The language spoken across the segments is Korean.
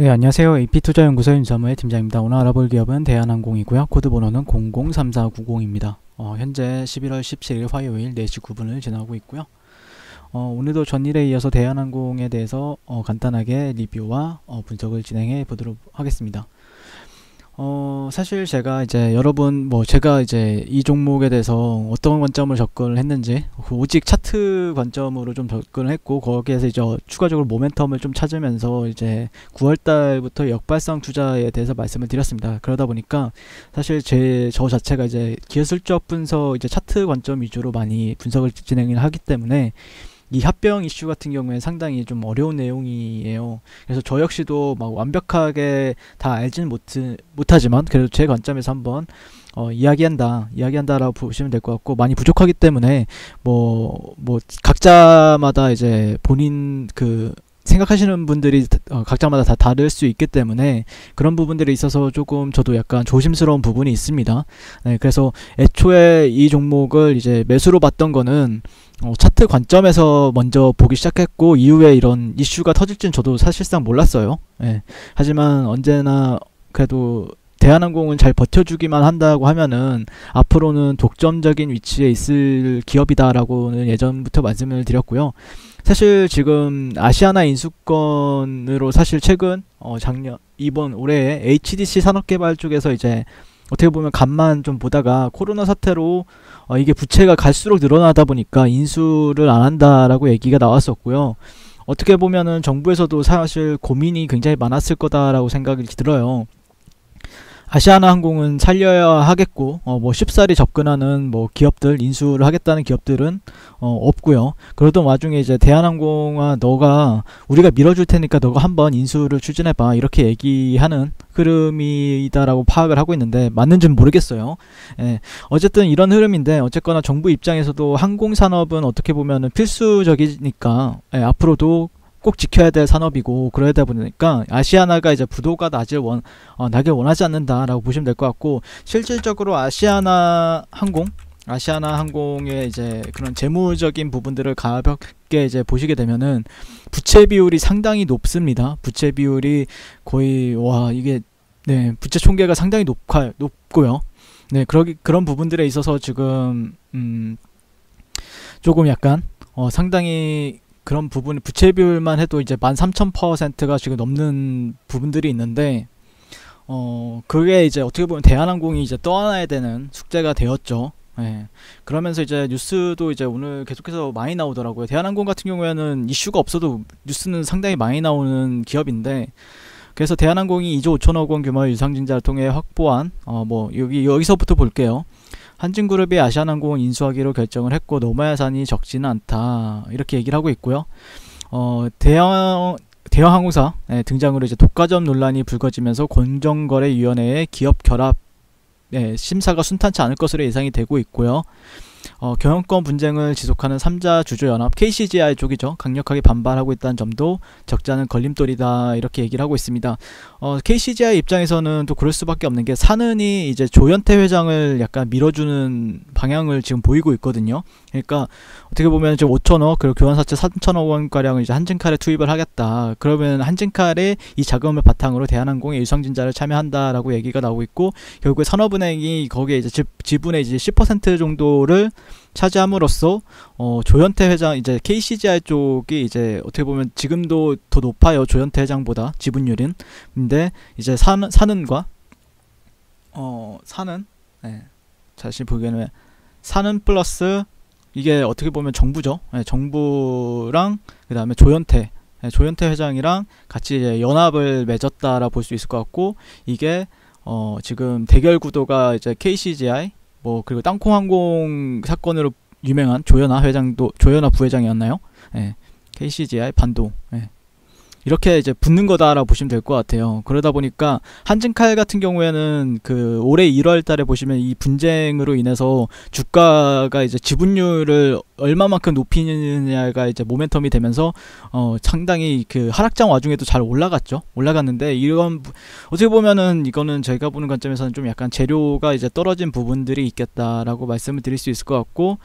네, 안녕하세요. AP투자연구소 윤서무의 팀장입니다. 오늘 알아볼 기업은 대한항공이고요. 코드 번호는 003490입니다. 어, 현재 11월 17일 화요일 4시 9분을 지나고 있고요. 어, 오늘도 전일에 이어서 대한항공에 대해서 어, 간단하게 리뷰와 어, 분석을 진행해 보도록 하겠습니다. 어, 사실 제가 이제 여러분, 뭐, 제가 이제 이 종목에 대해서 어떤 관점을 접근을 했는지, 그 오직 차트 관점으로 좀 접근을 했고, 거기에서 이제 추가적으로 모멘텀을 좀 찾으면서 이제 9월달부터 역발상 투자에 대해서 말씀을 드렸습니다. 그러다 보니까 사실 제, 저 자체가 이제 기술적 분석, 이제 차트 관점 위주로 많이 분석을 진행을 하기 때문에, 이 합병 이슈 같은 경우에는 상당히 좀 어려운 내용이에요. 그래서 저 역시도 막 완벽하게 다 알지는 못, 못하지만 그래도 제 관점에서 한번 어, 이야기한다, 이야기한다라고 보시면 될 것 같고 많이 부족하기 때문에 뭐뭐 뭐 각자마다 이제 본인 그 생각하시는 분들이 어, 각자마다 다 다를 수 있기 때문에 그런 부분들이 있어서 조금 저도 약간 조심스러운 부분이 있습니다. 네, 그래서 애초에 이 종목을 이제 매수로 봤던 거는 어, 차트 관점에서 먼저 보기 시작했고 이후에 이런 이슈가 터질진 저도 사실상 몰랐어요. 네, 하지만 언제나 그래도 대한항공은 잘 버텨주기만 한다고 하면은 앞으로는 독점적인 위치에 있을 기업이다라고는 예전부터 말씀을 드렸고요. 사실 지금 아시아나 인수권으로 사실 최근 어 작년 이번 올해에 HDC 산업개발 쪽에서 이제 어떻게 보면 간만 좀 보다가 코로나 사태로 어 이게 부채가 갈수록 늘어나다 보니까 인수를 안 한다라고 얘기가 나왔었고요. 어떻게 보면은 정부에서도 사실 고민이 굉장히 많았을 거다라고 생각이 들어요. 아시아나 항공은 살려야 하겠고 어, 뭐 쉽사리 접근하는 뭐 기업들 인수를 하겠다는 기업들은 어, 없고요. 그러던 와중에 이제 대한항공아 너가 우리가 밀어줄 테니까 너가 한번 인수를 추진해봐 이렇게 얘기하는 흐름이다라고 파악을 하고 있는데 맞는지는 모르겠어요. 예, 어쨌든 이런 흐름인데 어쨌거나 정부 입장에서도 항공 산업은 어떻게 보면 필수적이니까 예, 앞으로도 꼭 지켜야 될 산업이고 그러다 보니까 아시아나가 이제 부도가 낮질원 어, 나길 원하지 않는다라고 보시면 될 것 같고 실질적으로 아시아나 항공 아시아나 항공의 이제 그런 재무적인 부분들을 가볍게 이제 보시게 되면은 부채 비율이 상당히 높습니다. 부채 비율이 거의 와 이게 네 부채 총계가 상당히 높아 높고요. 네 그러기 그런 부분들에 있어서 지금 음 조금 약간 어 상당히 그런 부분 부채 비율만 해도 이제 13,000%가 지금 넘는 부분들이 있는데 어 그게 이제 어떻게 보면 대한항공이 이제 떠안아야 되는 숙제가 되었죠. 예. 그러면서 이제 뉴스도 이제 오늘 계속해서 많이 나오더라고요. 대한항공 같은 경우에는 이슈가 없어도 뉴스는 상당히 많이 나오는 기업인데 그래서 대한항공이 2조 5천억 원 규모의 유상증자를 통해 확보한 어 뭐 여기 여기서부터 볼게요. 한진그룹이 아시아항공 인수하기로 결정을 했고 노마 야산이 적지는 않다 이렇게 얘기를 하고 있고요. 어, 대형 대형 항공사 예, 등장으로 이제 독과점 논란이 불거지면서 권정거래위원회의 기업 결합 네, 심사가 순탄치 않을 것으로 예상이 되고 있고요. 어, 경영권 분쟁을 지속하는 3자 주주연합 KCGI 쪽이죠. 강력하게 반발하고 있다는 점도 적지 않은 걸림돌이다 이렇게 얘기를 하고 있습니다. 어, KCGI 입장에서는 또 그럴 수밖에 없는 게 사는이 이제 조현태 회장을 약간 밀어주는 방향을 지금 보이고 있거든요. 그러니까 어떻게 보면 지금 5천억 그리고 교환사채 3천억 원가량을 이제 한진칼에 투입을 하겠다. 그러면 한진칼에 이 자금을 바탕으로 대한항공의 유상진자를 참여한다라고 얘기가 나오고 있고 결국에 산업은행이 거기에 이제 지분의 이제 10% 정도를 차지함으로써 어, 조현태 회장 이제 KCGI 쪽이 이제 어떻게 보면 지금도 더 높아요 조현태 회장보다 지분율인 근데 이제 사는 사는과 어 사는 네, 자신 보기에는 사는 플러스 이게 어떻게 보면 정부죠 네, 정부랑 그 다음에 조현태 네, 조현태 회장이랑 같이 이제 연합을 맺었다라 볼수 있을 것 같고 이게 어, 지금 대결 구도가 이제 KCGI 뭐 그리고 땅콩항공 사건으로 유명한 조연아 회장도 조연아 부회장이었나요? 예. KCGI 반도. 예. 이렇게 이제 붙는 거다라고 보시면 될 것 같아요. 그러다 보니까 한진칼 같은 경우에는 그 올해 1월 달에 보시면 이 분쟁으로 인해서 주가가 이제 지분율을 얼마만큼 높이느냐가 이제 모멘텀이 되면서 어 상당히 그 하락장 와중에도 잘 올라갔죠. 올라갔는데 이건 어떻게 보면은 이거는 제가 보는 관점에서는 좀 약간 재료가 이제 떨어진 부분들이 있겠다라고 말씀을 드릴 수 있을 것 같고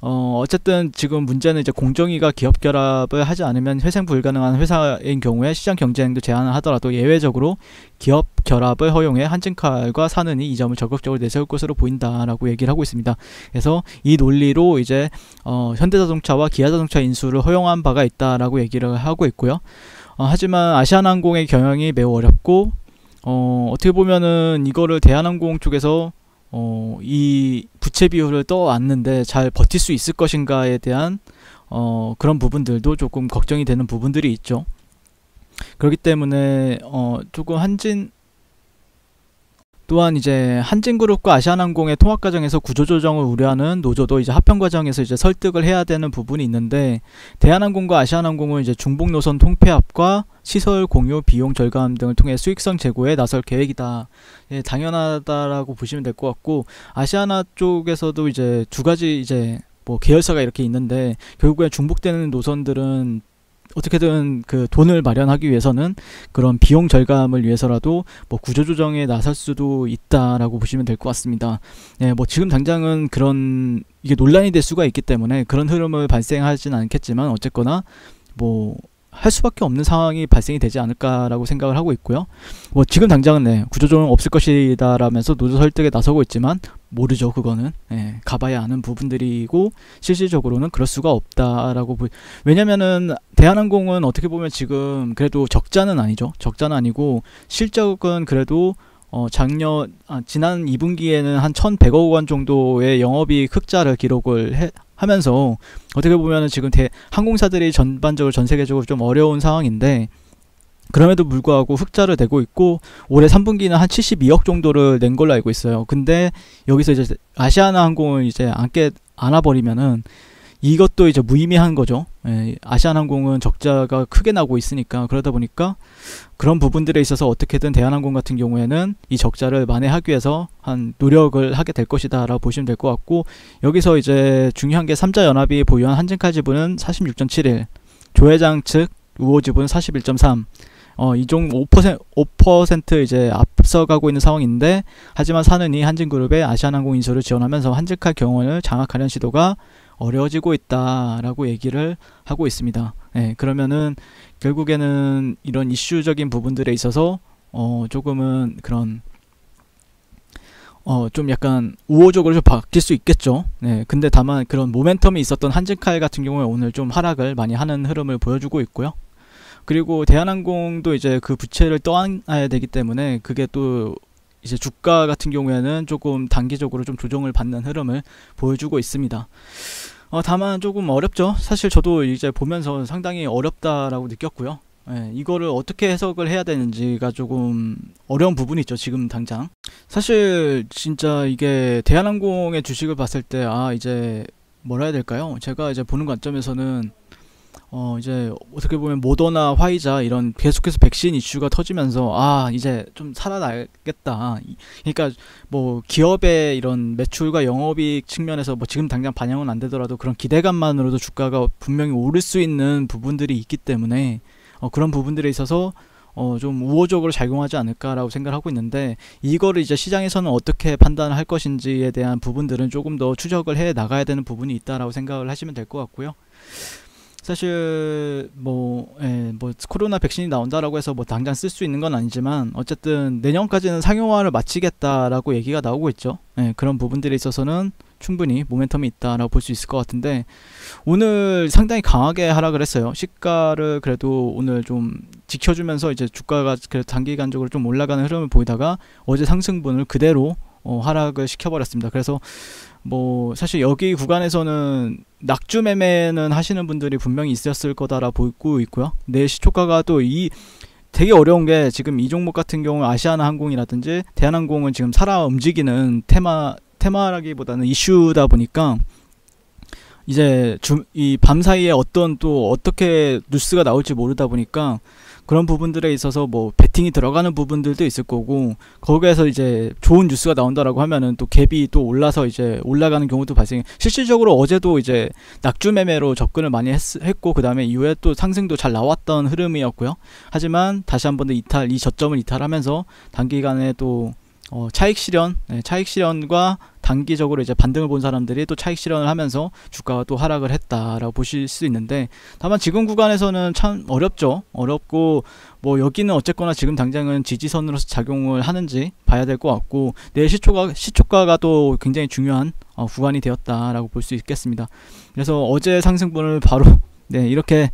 어, 어쨌든 지금 문제는 이제 공정위가 기업 결합을 하지 않으면 회생 불가능한 회사인 경우에 시장 경쟁도 제한을 하더라도 예외적으로 기업 결합을 허용해 한진칼과 사는이 이 점을 적극적으로 내세울 것으로 보인다라고 얘기를 하고 있습니다. 그래서 이 논리로 이제 어, 현대자동차와 기아자동차 인수를 허용한 바가 있다라고 얘기를 하고 있고요. 어, 하지만 아시아나항공의 경영이 매우 어렵고 어, 어떻게 보면은 이거를 대한항공 쪽에서 어, 이 부채 비율을 떠왔는데 잘 버틸 수 있을 것인가에 대한 어, 그런 부분들도 조금 걱정이 되는 부분들이 있죠. 그렇기 때문에 어, 조금 한진 또한 이제 한진그룹과 아시아나항공의 통합 과정에서 구조조정을 우려하는 노조도 이제 합병 과정에서 이제 설득을 해야 되는 부분이 있는데 대한항공과 아시아나항공은 이제 중복 노선 통폐합과 시설 공유 비용 절감 등을 통해 수익성 제고에 나설 계획이다. 예, 당연하다라고 보시면 될 것 같고 아시아나 쪽에서도 이제 두 가지 이제 뭐 계열사가 이렇게 있는데 결국에 중복되는 노선들은 어떻게든 그 돈을 마련하기 위해서는 그런 비용 절감을 위해서라도 뭐 구조조정에 나설 수도 있다라고 보시면 될 것 같습니다. 예, 뭐 지금 당장은 그런 이게 논란이 될 수가 있기 때문에 그런 흐름을 발생하진 않겠지만 어쨌거나 뭐할 수밖에 없는 상황이 발생이 되지 않을까라고 생각을 하고 있고요. 뭐 지금 당장은 네, 구조조정 없을 것이다라면서 노조 설득에 나서고 있지만 모르죠 그거는 예, 가봐야 아는 부분들이고 실질적으로는 그럴 수가 없다라고 보... 왜냐면은 대한항공은 어떻게 보면 지금 그래도 적자는 아니죠 적자는 아니고 실적은 그래도 어, 작년 아, 지난 2분기에는 한 1,100억 원 정도의 영업이익 흑자를 기록을 해, 하면서 어떻게 보면은 지금 대, 항공사들이 전반적으로 전 세계적으로 좀 어려운 상황인데 그럼에도 불구하고 흑자를 대고 있고 올해 3분기는 한 72억 정도를 낸 걸로 알고 있어요. 근데 여기서 이제 아시아나 항공을 이제 안깨 안아버리면은 이것도 이제 무의미한 거죠. 예, 아시안항공은 적자가 크게 나고 있으니까 그러다 보니까 그런 부분들에 있어서 어떻게든 대한항공 같은 경우에는 이 적자를 만회하기 위해서 한 노력을 하게 될 것이다라고 보시면 될 것 같고 여기서 이제 중요한 게 삼자연합이 보유한 한진칼 지분은 46.71, 조회장 측 우호 지분 41.3. 어, 이종 5%, 5% 이제 앞서가고 있는 상황인데, 하지만 사는이 한진그룹의 아시안항공 인수를 지원하면서 한진할 경원을 장악하려는 시도가 어려워지고 있다라고 얘기를 하고 있습니다. 예, 그러면은 결국에는 이런 이슈적인 부분들에 있어서 어 조금은 그런 어 좀 약간 우호적으로 좀 바뀔 수 있겠죠. 네, 근데 다만 그런 모멘텀이 있었던 한진칼 같은 경우에 오늘 좀 하락을 많이 하는 흐름을 보여주고 있고요. 그리고 대한항공도 이제 그 부채를 떠안아야 되기 때문에 그게 또 이제 주가 같은 경우에는 조금 단기적으로 좀 조정을 받는 흐름을 보여주고 있습니다. 어, 다만 조금 어렵죠. 사실 저도 이제 보면서 상당히 어렵다라고 느꼈고요. 예, 이거를 어떻게 해석을 해야 되는지가 조금 어려운 부분이 있죠. 지금 당장. 사실 진짜 이게 대한항공의 주식을 봤을 때 아 이제 뭐라 해야 될까요? 제가 이제 보는 관점에서는 어 이제 어떻게 보면 모더나 화이자 이런 계속해서 백신 이슈가 터지면서 아 이제 좀 살아나겠다 그러니까 뭐 기업의 이런 매출과 영업이익 측면에서 뭐 지금 당장 반영은 안 되더라도 그런 기대감만으로도 주가가 분명히 오를 수 있는 부분들이 있기 때문에 어 그런 부분들에 있어서 어 좀 우호적으로 작용하지 않을까라고 생각하고 있는데 이거를 이제 시장에서는 어떻게 판단할 것인지에 대한 부분들은 조금 더 추적을 해 나가야 되는 부분이 있다라고 생각을 하시면 될 것 같고요. 사실 뭐, 예, 뭐 코로나 백신이 나온다라고 해서 뭐 당장 쓸 수 있는 건 아니지만 어쨌든 내년까지는 상용화를 마치겠다라고 얘기가 나오고 있죠. 예, 그런 부분들에 있어서는 충분히 모멘텀이 있다라고 볼 수 있을 것 같은데 오늘 상당히 강하게 하락을 했어요. 시가를 그래도 오늘 좀 지켜주면서 이제 주가가 그래기간적으로좀 올라가는 흐름을 보이다가 어제 상승분을 그대로 어, 하락을 시켜버렸습니다. 그래서 뭐 사실 여기 구간에서는 낙주 매매는 하시는 분들이 분명히 있었을 거다라 보고 있고요. 내시 초가가 또 이 되게 어려운 게 지금 이 종목 같은 경우 아시아나 항공이라든지 대한항공은 지금 살아 움직이는 테마 테마라기보다는 이슈다 보니까 이제 이밤 사이에 어떤 또 어떻게 뉴스가 나올지 모르다 보니까 그런 부분들에 있어서 뭐 배팅이 들어가는 부분들도 있을 거고 거기에서 이제 좋은 뉴스가 나온다라고 하면은 또 갭이 또 올라서 이제 올라가는 경우도 발생. 실질적으로 어제도 이제 낙주 매매로 접근을 많이 했, 했고 그다음에 이후에 또 상승도 잘 나왔던 흐름이었고요. 하지만 다시 한번더 이탈 이 저점을 이탈하면서 단기간에 또 어, 차익 실현, 네, 차익 실현과 단기적으로 이제 반등을 본 사람들이 또 차익 실현을 하면서 주가가 또 하락을 했다라고 보실 수 있는데 다만 지금 구간에서는 참 어렵죠. 어렵고 뭐 여기는 어쨌거나 지금 당장은 지지선으로서 작용을 하는지 봐야 될 것 같고 내일 시초가 시초가가 또 굉장히 중요한 어, 구간이 되었다라고 볼 수 있겠습니다. 그래서 어제 상승분을 바로 네 이렇게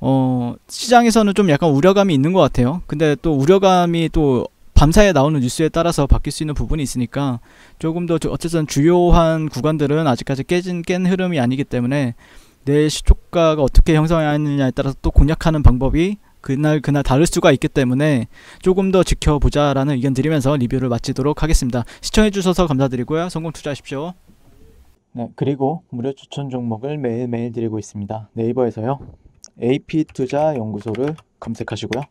어 시장에서는 좀 약간 우려감이 있는 것 같아요. 근데 또 우려감이 또 밤사이에 나오는 뉴스에 따라서 바뀔 수 있는 부분이 있으니까 조금 더 어쨌든 주요한 구간들은 아직까지 깨진 깬 흐름이 아니기 때문에 내 시초가가 어떻게 형성하느냐에 따라서 또 공략하는 방법이 그날 그날 다를 수가 있기 때문에 조금 더 지켜보자라는 의견 드리면서 리뷰를 마치도록 하겠습니다. 시청해주셔서 감사드리고요. 성공 투자하십시오. 네, 그리고 무료 추천 종목을 매일매일 드리고 있습니다. 네이버에서요. AP투자연구소를 검색하시고요.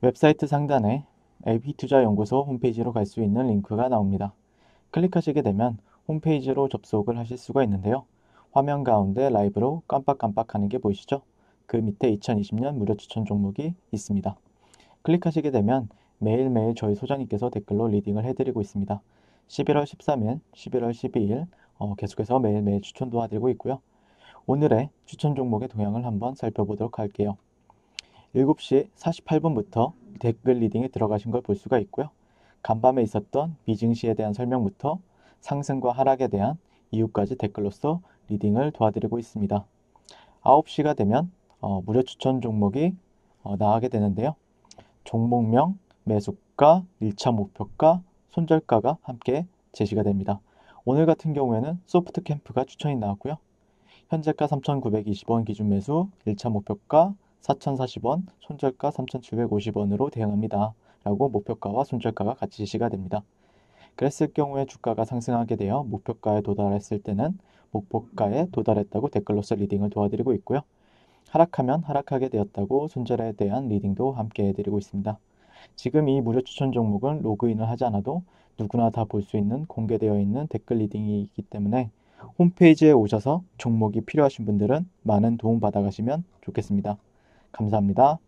웹사이트 상단에 LP투자연구소 홈페이지로 갈 수 있는 링크가 나옵니다. 클릭하시게 되면 홈페이지로 접속을 하실 수가 있는데요. 화면 가운데 라이브로 깜빡깜빡하는 게 보이시죠? 그 밑에 2020년 무료 추천 종목이 있습니다. 클릭하시게 되면 매일매일 저희 소장님께서 댓글로 리딩을 해드리고 있습니다. 11월 13일, 11월 12일 어, 계속해서 매일매일 추천 도와드리고 있고요. 오늘의 추천 종목의 동향을 한번 살펴보도록 할게요. 7시 48분부터 댓글 리딩에 들어가신 걸 볼 수가 있고요. 간밤에 있었던 미증시에 대한 설명부터 상승과 하락에 대한 이유까지 댓글로써 리딩을 도와드리고 있습니다. 9시가 되면 어, 무료 추천 종목이 어, 나가게 되는데요. 종목명, 매수가, 1차 목표가, 손절가가 함께 제시가 됩니다. 오늘 같은 경우에는 소프트 캠프가 추천이 나왔고요. 현재가 3,920원 기준 매수, 1차 목표가 4,040원, 손절가 3,750원으로 대응합니다. 라고 목표가와 손절가가 같이 지시가 됩니다. 그랬을 경우에 주가가 상승하게 되어 목표가에 도달했을 때는 목표가에 도달했다고 댓글로서 리딩을 도와드리고 있고요. 하락하면 하락하게 되었다고 손절에 대한 리딩도 함께 해드리고 있습니다. 지금 이 무료 추천 종목은 로그인을 하지 않아도 누구나 다 볼 수 있는 공개되어 있는 댓글 리딩이기 때문에 홈페이지에 오셔서 종목이 필요하신 분들은 많은 도움 받아가시면 좋겠습니다. 감사합니다.